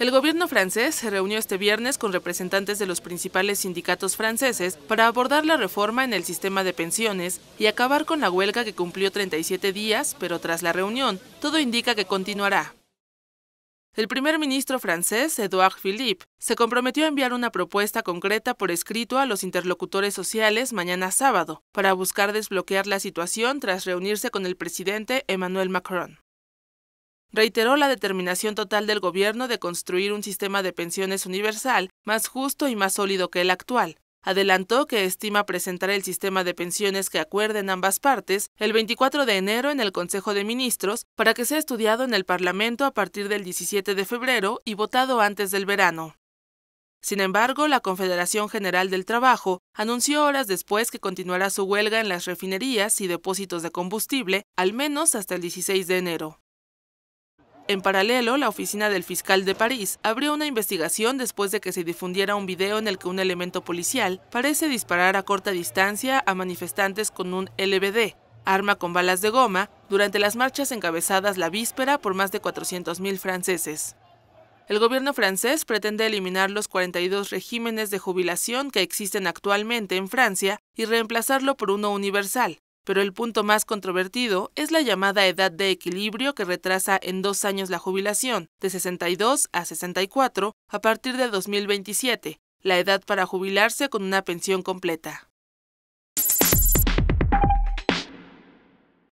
El gobierno francés se reunió este viernes con representantes de los principales sindicatos franceses para abordar la reforma en el sistema de pensiones y acabar con la huelga que cumplió 37 días, pero tras la reunión, todo indica que continuará. El primer ministro francés, Edouard Philippe, se comprometió a enviar una propuesta concreta por escrito a los interlocutores sociales mañana sábado, para buscar desbloquear la situación tras reunirse con el presidente Emmanuel Macron. Reiteró la determinación total del gobierno de construir un sistema de pensiones universal más justo y más sólido que el actual. Adelantó que estima presentar el sistema de pensiones que acuerden ambas partes el 24 de enero en el Consejo de Ministros para que sea estudiado en el Parlamento a partir del 17 de febrero y votado antes del verano. Sin embargo, la Confederación General del Trabajo anunció horas después que continuará su huelga en las refinerías y depósitos de combustible, al menos hasta el 16 de enero. En paralelo, la oficina del fiscal de París abrió una investigación después de que se difundiera un video en el que un elemento policial parece disparar a corta distancia a manifestantes con un LBD, arma con balas de goma, durante las marchas encabezadas la víspera por más de 400.000 franceses. El gobierno francés pretende eliminar los 42 regímenes de jubilación que existen actualmente en Francia y reemplazarlo por uno universal, pero el punto más controvertido es la llamada edad de equilibrio que retrasa en dos años la jubilación, de 62 a 64, a partir de 2027, la edad para jubilarse con una pensión completa.